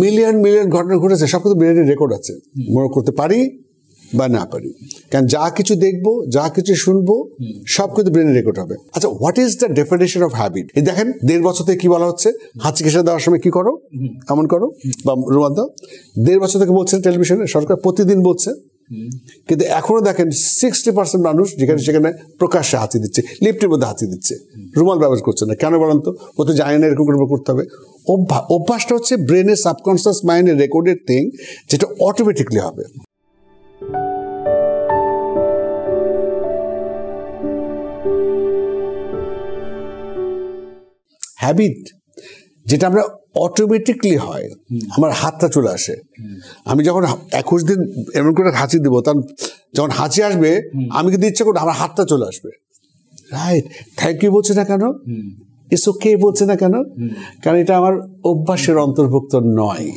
Million million ঘটনা ঘটেছে সব কিন্তু মিলিয়নের রেকর্ড আছে মনে করতে পারি বা না পারি কারণ যা কিছু দেখব যা কিছু শুনবো সব কিন্তু ব্রেনে রেকর্ড হবে আচ্ছা what is the definition of habit এই দেখেন দেড় বছর থেকে কি বলা হচ্ছে হাঁচি খেসে দেওয়ার সময় কি করো এমন করো বা রুমাল দাও দেড় বছর থেকে বলছেন টেলিভিশনে সরকার প্রতিদিন বলছে কিন্তু এখনও দেখেন সিক্সটি পার্সেন্ট মানুষ যেখানে সেখানে প্রকাশ্যে হাতি দিচ্ছে লিফটের মধ্যে হাতি দিচ্ছে রুমাল ব্যবহার করছে না কেন বলেন তো ও তো জানে না এরকম করে করতে হবে অভ্যাস অভ্যাসটা হচ্ছে ব্রেনের সাবকনসিয়াস মাইন্ডের রেকর্ডের থিং যেটা অটোমেটিকলি হবে হ্যাবিট যেটা আমরা অটোমেটিকলি হয় আমার হাতটা চলে আসে আমি যখন একুশ দিন এমন করে হাঁচি দেবো তখন যখন হাঁচি আসবে আমি কিন্তু ইচ্ছে করবো আমার হাতটা চলে আসবে রাইট থ্যাংক ইউ বলছে না কেন ইস ওকে বলছে না কেন কারণ এটা আমার অভ্যাসের অন্তর্ভুক্ত নয়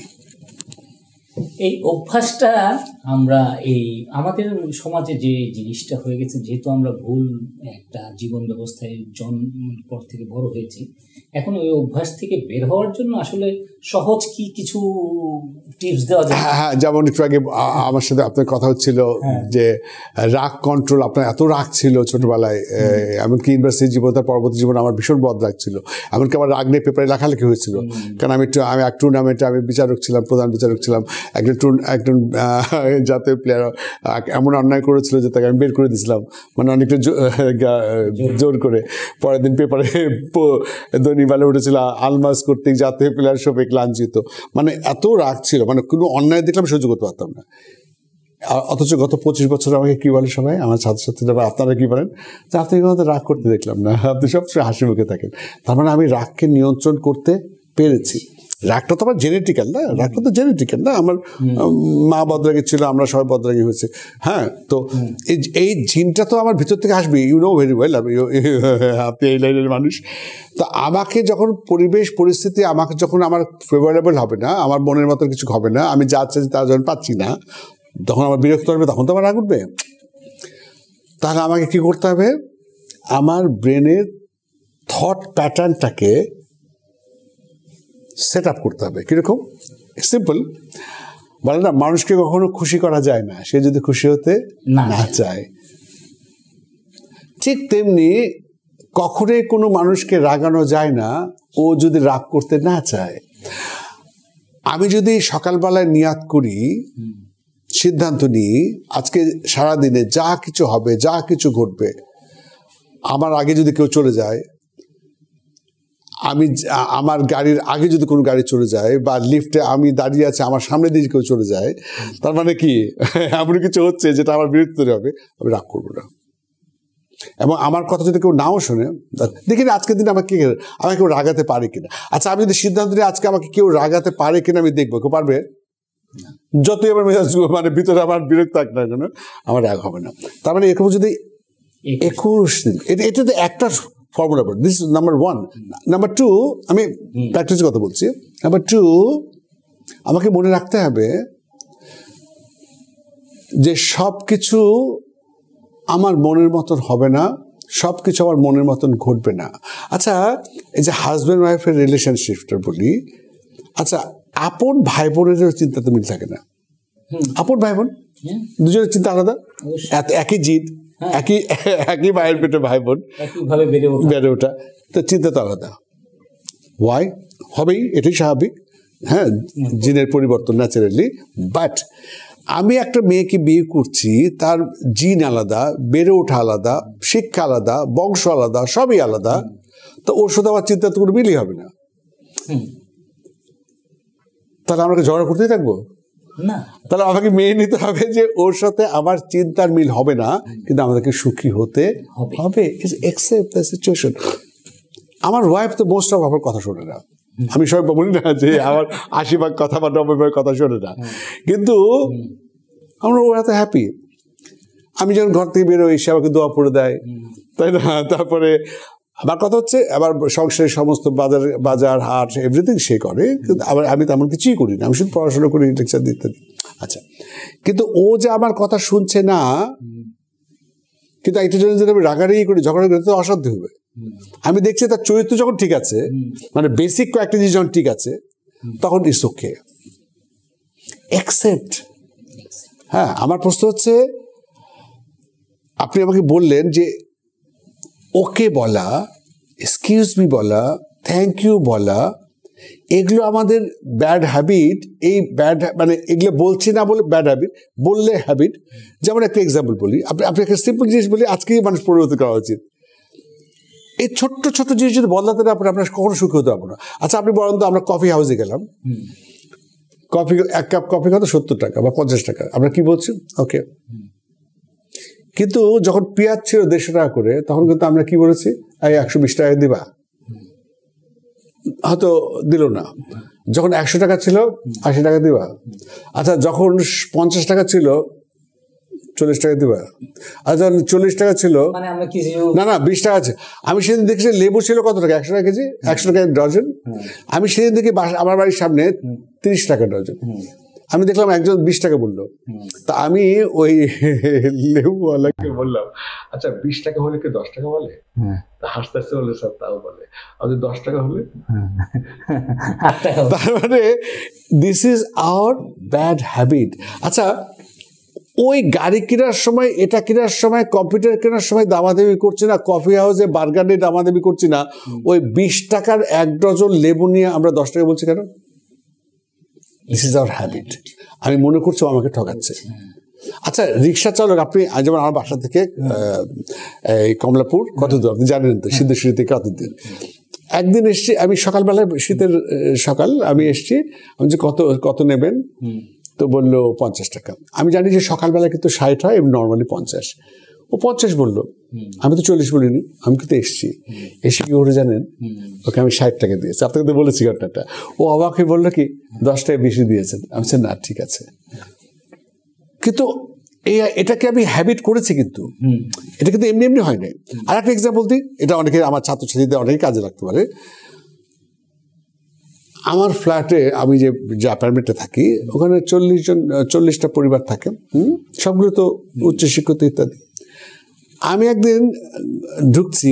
এই অভ্যাসটা আমরা এই আমাদের সমাজে যে জিনিসটা হয়ে গেছে যেহেতু আমরা ভুল একটা জীবন ব্যবস্থায় জন্ম পর থেকে বড় হয়েছি এখন ওই অভ্যাস থেকে বের হওয়ার জন্য আসলে সহজ কি কিছু টিপস দেওয়া যায় হ্যাঁ, হ্যাঁ যেমন একটু আগে আমার সাথে আপনার কথা হচ্ছিল হ্যাঁ। যে রাগ কন্ট্রোল আপনার এত রাগ ছিল ছোটবেলায় এমনকি ইউনিভার্সিটি জীবন তার পরবর্তী জীবন আমার ভীষণ বদ রাগ ছিল এমনকি আমার রাগ নিয়ে পেপারে লেখালেখি হয়েছিল কারণ আমি একটু আমি এক টুর্নামেন্টে আমি বিচারক ছিলাম প্রধান বিচারক ছিলাম একজন একজন জাতীয় প্লেয়ার এমন অন্যায় করেছিল যে তাকে আমি বের করে দিয়েছিলাম মানে অনেকটা জোর করে পরের দিন পেপারে দৈনিকবেলা উঠেছিল আলমাস কর্তৃক জাতীয় প্লেয়ার সবে লাঞ্ছিত মানে এত রাগ ছিল মানে কোনো অন্যায় দেখলাম সহ্য করতে পারতাম না অথচ গত পঁচিশ বছর আমাকে কি বলে সবাই আমার ছাত্রছাত্রীরা বা আপনারা কি বলেন যে আপনি কোনো রাগ করতে দেখলাম না আপনি সবসময় হাসি মুখে থাকেন তার মানে আমি রাগকে নিয়ন্ত্রণ করতে পেরেছি রাগটা তো আমার জেনেটিক্যাল না রাগটা তো জেনেটিক্যাল না আমার মা বদরাগি ছিল আমরা সবাই বদরাগি হয়েছে হ্যাঁ তো এই এই জিনটা তো আমার ভিতর থেকে আসবে ইউ নো ভেরি ওয়েল আপনি এই লাইনের মানুষ তো আমাকে যখন পরিবেশ পরিস্থিতি আমাকে যখন আমার ফেভারেবল হবে না আমার মনের মতো কিছু হবে না আমি যা চাইছি তা যখন পাচ্ছি না তখন আমার বিরক্ত হবে তখন তো আমার রাগ উঠবে তাহলে আমাকে কি করতে হবে আমার ব্রেনের থট প্যাটার্নটাকে সেট আপ করতে হবে কীরকম সিম্পল বলে না মানুষকে কখনো খুশি করা যায় না সে যদি খুশি হতে না চায় ঠিক তেমনি কখনোই কোনো মানুষকে রাগানো যায় না ও যদি রাগ করতে না চায় আমি যদি সকালবেলায় নিয়াত করি সিদ্ধান্ত নিই আজকে সারাদিনে যা কিছু হবে যা কিছু ঘটবে আমার আগে যদি কেউ চলে যায় আমি আমার গাড়ির আগে যদি কোনো গাড়ি চলে যায় বা লিফটে আমি দাঁড়িয়ে আছে আমার সামনে দিয়ে কেউ চলে যায় তার মানে কি এমন কিছু হচ্ছে যেটা আমার বিরক্ত হবে আমি রাগ করবো না এবং আমার কথা যদি কেউ নাও শোনে দেখি না আজকের দিনে আমাকে আমাকে কেউ রাগাতে পারে কিনা আচ্ছা আমি যদি সিদ্ধান্ত নিই আজকে আমাকে কেউ রাগাতে পারে কিনা আমি দেখবো কেউ পারবে যতই আমার মেজাজ মানে ভিতরে আমার বিরক্ত থাক না কেন আমার রাগ হবে না তার মানে এরকম যদি একুশ দিন এটা এটা তো একটা ফর্মুলা পড়ে this number one number two আমি প্র্যাকটিস কথা বলছি নাম্বার টু আমাকে মনে রাখতে হবে যে সব কিছু আমার মনের মতন হবে না সব কিছু আমার মনের মতন ঘটবে না আচ্ছা এই যে হাজব্যান্ড ওয়াইফের রিলেশনশিপটা বলি আচ্ছা আপন ভাই বোনেরও চিন্তা তো মিল থাকে না আপন ভাই বোন হ্যাঁ। দুজনের চিন্তা আলাদা একই জিদ হ্যাঁ। একই একই মায়ের পেটে ভাই বোন বেড়ে ওঠা তো চিন্তা তো আলাদা ওয়াই হবেই এটাই স্বাভাবিক হ্যাঁ জিনের পরিবর্তন ন্যাচারালি বাট আমি একটা মেয়েকে বিয়ে করছি তার জিন আলাদা বেড়ে ওঠা আলাদা শিক্ষা আলাদা বংশ আলাদা সবই আলাদা তো ওর সাথে আমার চিন্তা তো কোনো মিলই হবে না তাহলে আমরা ঝগড়া করতেই থাকবো না তাহলে আমাকে মেনে নিতে হবে যে ওর সাথে আমার চিন্তার মিল হবে না কিন্তু আমাদেরকে সুখী হতে হবে একসেপ্ট দ্য সিচুয়েশন আমার ওয়াইফ তো মোস্ট অফ আমার কথা শোনে না আমি সবাই বলি না যে আমার আশি ভাগ কথা বা নব্বই ভাগ কথা শোনে না হ্যাঁ। কিন্তু আমরা ওরা তো হ্যাপি আমি যখন ঘর থেকে বেরোই সে আমাকে দোয়া পড়ে দেয় তাই না তারপরে আমার কথা হচ্ছে আবার সংসারের সমস্ত বাজার বাজার হাট এভরিথিং সে করে কিন্তু আবার আমি তেমন কিছুই করি না আমি শুধু পড়াশোনা করি লেকচার দিতে আচ্ছা কিন্তু ও যে আমার কথা শুনছে না কিন্তু একটা জন্য যদি আমি রাগারাগি করি ঝগড়া করি তো অসাধ্য হবে আমি দেখছি তার চরিত্র যখন ঠিক আছে মানে বেসিক কয়েকটা জিনিস যখন ঠিক আছে তখন ইস ওকে অ্যাকসেপ্ট হ্যাঁ আমার প্রশ্ন হচ্ছে আপনি আমাকে বললেন যে ওকে বলা এক্সকিউজ মি বলা থ্যাংক ইউ বলা এগুলো আমাদের ব্যাড হ্যাবিট এই ব্যাড মানে এগুলো বলছি না বলে ব্যাড হ্যাবিট বললে হ্যাবিট যেমন একটা এক্সাম্পল বলি আপনি আপনাকে সিম্পল জিনিস বলি আজকেই মানুষ পরিবর্তন করা উচিত এই ছোট্ট ছোট্ট জিনিস যদি বদলাতে না পারেন আপনার কখনো সুখী হতে পারবো না আচ্ছা আপনি তো আমরা কফি হাউসে গেলাম কফি এক কাপ কফি কত সত্তর টাকা বা পঞ্চাশ টাকা আপনার কি বলছেন ওকে কিন্তু যখন পেঁয়াজ ছিল দেড়শো টাকা করে তখন কিন্তু আমরা কি বলেছি এই একশো বিশ টাকা দিবা হয়তো দিল না যখন একশো টাকা ছিল আশি টাকা দিবা আচ্ছা যখন পঞ্চাশ টাকা ছিল চল্লিশ টাকা দিবা আর যখন চল্লিশ টাকা ছিল মানে না না বিশ টাকা আছে আমি সেদিন দেখেছি লেবু ছিল কত টাকা একশো টাকা কেজি একশো টাকা ডজন আমি সেদিন দেখি আমার বাড়ির সামনে তিরিশ টাকা ডজন আমি দেখলাম একজন বিশ টাকা বললো তা আমি ওই লেবুওয়ালাকে বললাম আচ্ছা বিশ টাকা হলে কি দশ টাকা বলে হ্যাঁ। হাসতে হাসতে বলে স্যার তাও বলে আমাদের দশ টাকা হলে হ্যাঁ। তার মানে this is our bad habit আচ্ছা ওই গাড়ি কেনার সময় এটা কেনার সময় কম্পিউটার কেনার সময় দামাদামি করছি না কফি হাউসে বার্গার নিয়ে দামাদামি করছি না ওই বিশ টাকার এক ডজন লেবু নিয়ে আমরা দশ টাকা বলছি কেন দিস ইজ আওয়ার হ্যাবিট আমি মনে করছি আমাকে ঠকাচ্ছে আচ্ছা রিক্সা চালক আপনি যেমন আমার বাসা থেকে এই কমলাপুর কত দূর আপনি জানেন তো সিদ্ধেশ্বরী থেকে কত দূর একদিন এসছি আমি সকালবেলায় শীতের সকাল আমি এসছি আমি যে কত কত নেবেন তো বললো পঞ্চাশ টাকা আমি জানি যে সকালবেলা কিন্তু ষাট হয় এবং নর্মালি পঞ্চাশ ও পঞ্চাশ বললো আমি তো চল্লিশ বলিনি আমি কিন্তু এসছি এসে কি করে জানেন ওকে আমি ষাট টাকা দিয়েছি আপনাকে তো বলেছি ঘটনাটা ও আমাকে বললো কি দশ টাকা বেশি দিয়েছেন আমি না ঠিক আছে কিন্তু এই এটাকে আমি হ্যাবিট করেছি কিন্তু এটা কিন্তু এমনি এমনি হয় নাই আর একটা এক্সাম্পল দিই এটা অনেকে আমার ছাত্রছাত্রীদের অনেকে কাজে লাগতে পারে আমার ফ্ল্যাটে আমি যে যে অ্যাপার্টমেন্টে থাকি ওখানে চল্লিশ জন চল্লিশটা পরিবার থাকে হুম সবগুলো তো উচ্চশিক্ষিত ইত্যাদি আমি একদিন ঢুকছি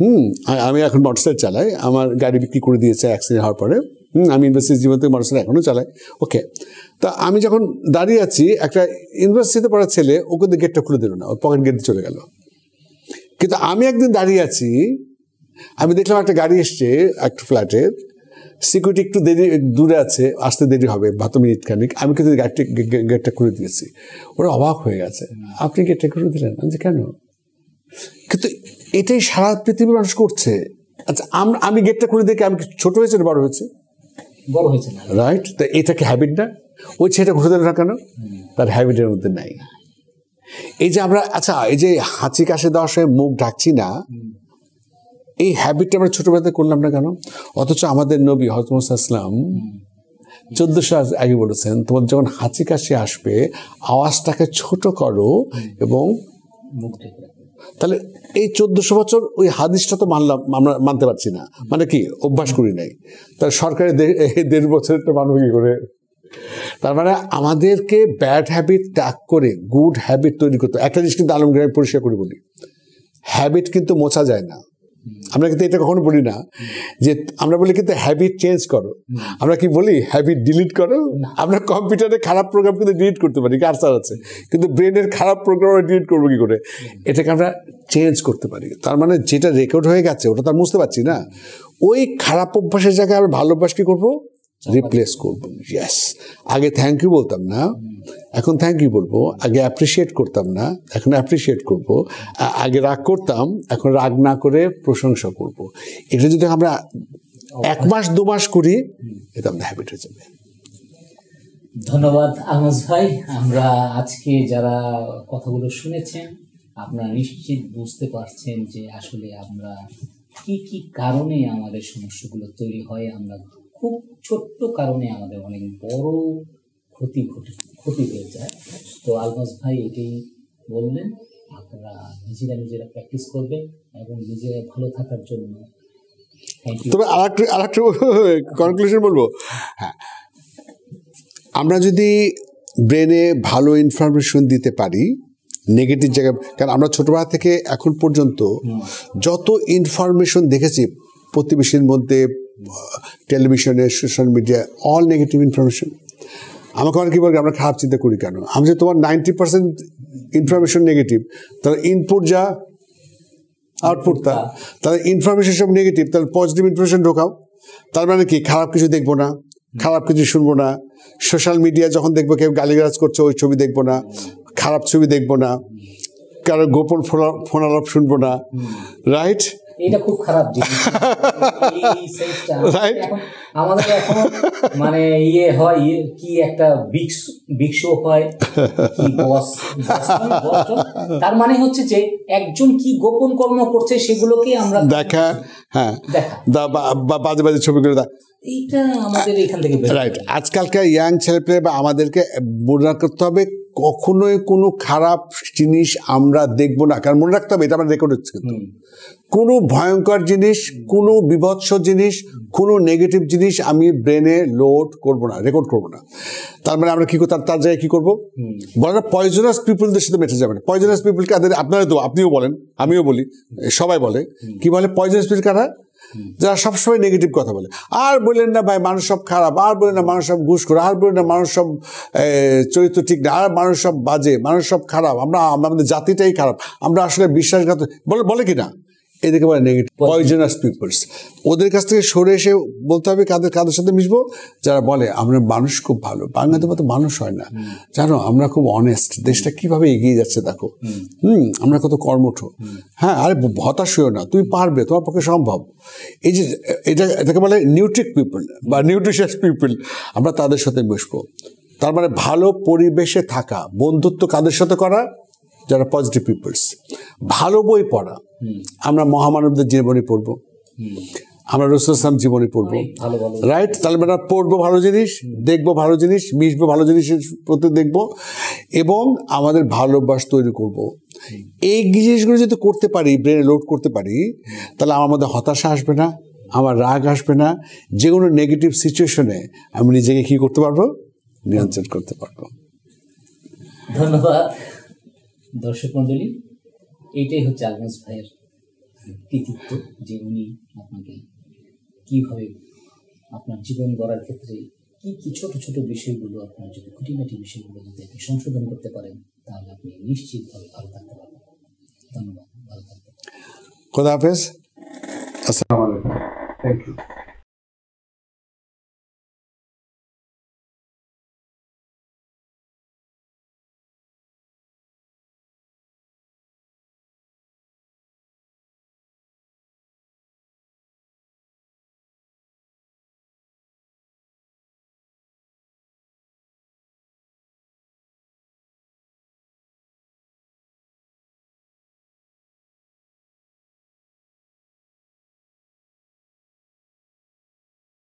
হুম আমি এখন মোটরসাইকেল চালাই আমার গাড়ি বিক্রি করে দিয়েছে অ্যাক্সিডেন্ট হওয়ার পরে হুম আমি ইউনিভার্সিটি জীবন থেকে মোটরসাইকেল এখনও চালাই ওকে তা আমি যখন দাঁড়িয়ে আছি একটা ইউনিভার্সিটিতে পড়ার ছেলে ওকে গেটটা খুলে দিল না ওর পকেট গেট চলে গেল কিন্তু আমি একদিন দাঁড়িয়ে আছি আমি দেখলাম একটা গাড়ি এসছে একটা ফ্ল্যাটের সিকিউরিটি একটু দেরি দূরে আছে আসতে দেরি হবে ভাত মিনিট খানিক আমি কিন্তু গাড়িটা গেটটা খুলে দিয়েছি ওরা অবাক হয়ে গেছে আপনি গেটটা খুলে দিলেন আমি কেন কিন্তু এটাই সারা পৃথিবীর মানুষ করছে আচ্ছা আমি গেটটা খুলে দেখি আমি ছোট হয়েছে বড় হয়েছে বড় হয়েছে রাইট তা এটা কি হ্যাবিট না ওই ছেলেটা ঘুরে দেবে না কেন তার হ্যাবিটের মধ্যে নাই এই যে আমরা আচ্ছা এই যে হাঁচি কাশে দেওয়ার সময় মুখ ডাকছি না এই হ্যাবিটটা আমরা ছোটবেলাতে করলাম না কেন অথচ আমাদের নবী হজমসাল্লাম চোদ্দশো আগে বলেছেন তোমার যখন হাঁচি কাশি আসবে আওয়াজটাকে ছোট করো এবং মুখ তাহলে এই চোদ্দশো বছর ওই হাদিসটা তো মানলাম আমরা মানতে পারছি না মানে কি অভ্যাস করি নাই তাহলে সরকারের দেড় বছরের তো মানব কি করে তার মানে আমাদেরকে ব্যাড হ্যাবিট ত্যাগ করে গুড হ্যাবিট তৈরি করতে একটা জিনিস কিন্তু আলমগ্রামে পরিষ্কার করে বলি হ্যাবিট কিন্তু মোছা যায় না আমরা কিন্তু এটা কখনো বলি না যে আমরা বলি কিন্তু হ্যাবিট চেঞ্জ করো আমরা কি বলি হ্যাবিট ডিলিট করো আমরা কম্পিউটারে খারাপ প্রোগ্রাম কিন্তু ডিলিট করতে পারি কারসার আছে কিন্তু ব্রেনের খারাপ প্রোগ্রাম ডিলিট করবো কি করে এটাকে আমরা চেঞ্জ করতে পারি তার মানে যেটা রেকর্ড হয়ে গেছে ওটা তো বুঝতে পারছি না ওই খারাপ অভ্যাসের জায়গায় আমরা ভালো অভ্যাস কী করবো রিপ্লেস করবো ইয়াস আগে থ্যাংক ইউ বলতাম না এখন থ্যাংক ইউ বলবো আগে অ্যাপ্রিসিয়েট করতাম না এখন অ্যাপ্রিসিয়েট করব আগে রাগ করতাম এখন রাগ না করে প্রশংসা করব এটা যদি আমরা এক মাস দু মাস করি এটা আমাদের হ্যাবিট হয়ে যাবে ধন্যবাদ আহমদ ভাই আমরা আজকে যারা কথাগুলো শুনেছেন আপনারা নিশ্চিত বুঝতে পারছেন যে আসলে আমরা কি কি কারণে আমাদের সমস্যাগুলো তৈরি হয় আমরা খুব ছোট্ট কারণে আমাদের অনেক বড় ক্ষতি ঘটে ক্ষতি হয়ে যায় তো আলমাস ভাই এটাই বললেন আপনারা নিজেরা নিজেরা প্র্যাকটিস করবেন এবং নিজেরা ভালো থাকার জন্য তবে আর একটা আর একটা কনক্লুশন বলবো হ্যাঁ আমরা যদি ব্রেনে ভালো ইনফরমেশন দিতে পারি নেগেটিভ জায়গায় কারণ আমরা ছোটোবেলা থেকে এখন পর্যন্ত যত ইনফরমেশন দেখেছি প্রতিবেশীর মধ্যে টেলিভিশনে সোশ্যাল মিডিয়ায় অল নেগেটিভ ইনফরমেশন আমাকে অনেকে বলে আমরা খারাপ চিন্তা করি কেন আমি যে তোমার নাইনটি পার্সেন্ট ইনফরমেশন নেগেটিভ তাহলে ইনপুট যা আউটপুট তা তাহলে ইনফরমেশন সব নেগেটিভ তাহলে পজিটিভ ইনফরমেশন ঢোকাও তার মানে কি খারাপ কিছু দেখবো না খারাপ কিছু শুনবো না সোশ্যাল মিডিয়া যখন দেখবো কেউ গালিগালাজ করছে ওই ছবি দেখবো না খারাপ ছবি দেখবো না কারো গোপন ফোনা আলাপ শুনবো না রাইট এটা খুব খারাপ জিনিস আমাদের এখন মানে ইয়ে হয় ইয়ে কি একটা হয় বস তার মানে হচ্ছে যে একজন কি গোপন কর্ম করছে সেগুলোকে আমরা দেখা হ্যাঁ বাজে বাজে ছবিগুলো এইটা আমাদের এখান থেকে রাইট আজকালকার ইয়াং ছেলেপেলে বা আমাদেরকে বর্ণনা করতে হবে কখনোই কোনো খারাপ জিনিস আমরা দেখব না কারণ মনে রাখতে হবে এটা আমরা রেকর্ড হচ্ছে কোনো ভয়ঙ্কর জিনিস কোনো বিভৎস জিনিস কোনো নেগেটিভ জিনিস আমি ব্রেনে লোড করব না রেকর্ড করব না তার মানে আমরা কী তার তার জায়গায় কী করবো বলেন পয়জনাস পিপুলদের সাথে মেটে যাবেন পয়জনাস পিপুলকে আপনারা তো আপনিও বলেন আমিও বলি সবাই বলে কি বলে পয়জনাস পিপুল কারা যারা সবসময় নেগেটিভ কথা বলে আর বললেন না ভাই মানুষ সব খারাপ আর বললেন না মানুষ সব ঘুষ করে আর বললেন না মানুষ সব চরিত্র ঠিক না আর মানুষ সব বাজে মানুষ সব খারাপ আমরা আমাদের জাতিটাই খারাপ আমরা আসলে বিশ্বাসঘাত বলে বলে কি না এদেরকে বলে নেগেটিভ পয়জনাস পিপলস ওদের কাছ থেকে সরে এসে বলতে হবে কাদের কাদের সাথে মিশবো যারা বলে আমরা মানুষ খুব ভালো বাংলাদের মতো মানুষ হয় না জানো আমরা খুব অনেস্ট দেশটা কিভাবে এগিয়ে যাচ্ছে দেখো হুম আমরা কত কর্মঠ হ্যাঁ আরে হতাশ হয়েও না তুমি পারবে তোমার পক্ষে সম্ভব এই যে এটা এটাকে বলে নিউট্রিক পিপল বা নিউট্রিশিয়াস পিপল আমরা তাদের সাথে মিশবো তার মানে ভালো পরিবেশে থাকা বন্ধুত্ব কাদের সাথে করা যারা পজিটিভ পিপলস ভালো বই পড়া আমরা মহামানবদের জীবনে পড়বো আমরা রসুলাম জীবনে পড়বো রাইট তাহলে আমরা পড়বো ভালো জিনিস দেখবো ভালো জিনিস মিশবো ভালো জিনিসের প্রতি দেখব এবং আমাদের ভালো অভ্যাস তৈরি করব। এই জিনিসগুলো যদি করতে পারি ব্রেনে লোড করতে পারি তাহলে আমার মধ্যে হতাশা আসবে না আমার রাগ আসবে না যে কোনো নেগেটিভ সিচুয়েশনে আমি নিজেকে কি করতে পারবো নিয়ন্ত্রণ করতে পারবো ধন্যবাদ দর্শক মন্ডলী এইটাই হচ্ছে আলমাস ভাইয়ের কৃতিত্ব যে উনি আপনাকে কিভাবে আপনার জীবন গড়ার ক্ষেত্রে কি কি ছোট ছোট বিষয়গুলো আপনার যদি খুঁটিনাটি বিষয়গুলো যদি আপনি সংশোধন করতে পারেন তাহলে আপনি নিশ্চিতভাবে ভালো থাকতে পারবেন ধন্যবাদ ভালো থাকবেন খোদা হাফেজ আসসালামু আলাইকুম থ্যাংক ইউ